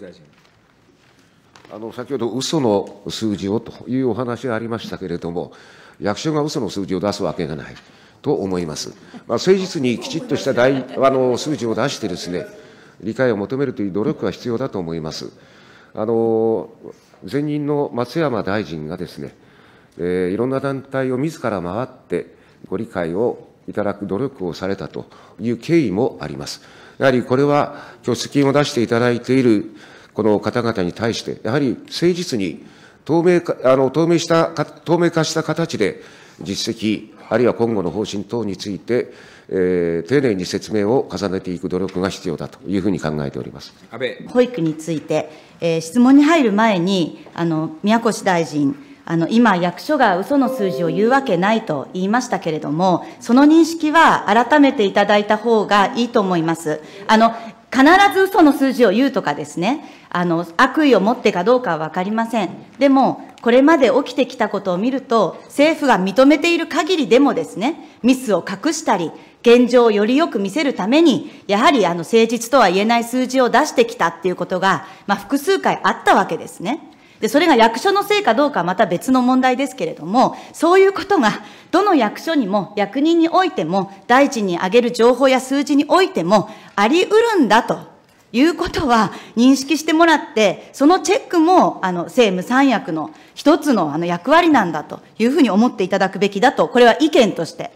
大臣あの先ほど、嘘の数字をというお話がありましたけれども、役所が嘘の数字を出すわけがないと思います。まあ、誠実にきちっとした大あの数字を出してですね、理解を求めるという努力は必要だと思います。あの前任の松山大臣がですね、えー、いろんな団体を自ら回ってご理解をいただく努力をされたという経緯もあります。やはりこれは、拠出金を出していただいているこの方々に対して、やはり誠実に透明化あの透明した透明化した形で、実績、あるいは今後の方針等について、えー、丁寧に説明を重ねていく努力が必要だというふうに考えております安倍保育について、えー、質問に入る前に、あの宮越大臣、あの、今、役所が嘘の数字を言うわけないと言いましたけれども、その認識は改めていただいた方がいいと思います。あの、必ず嘘の数字を言うとかですね、あの、悪意を持ってかどうかは分かりません。でも、これまで起きてきたことを見ると、政府が認めている限りでもですね、ミスを隠したり、現状をよりよく見せるために、やはりあの、誠実とは言えない数字を出してきたっていうことが、まあ、複数回あったわけですね。で、それが役所のせいかどうかはまた別の問題ですけれども、そういうことが、どの役所にも、役人においても、大臣に挙げる情報や数字においても、あり得るんだということは認識してもらって、そのチェックも、あの、政務三役の一つのあの役割なんだというふうに思っていただくべきだと、これは意見として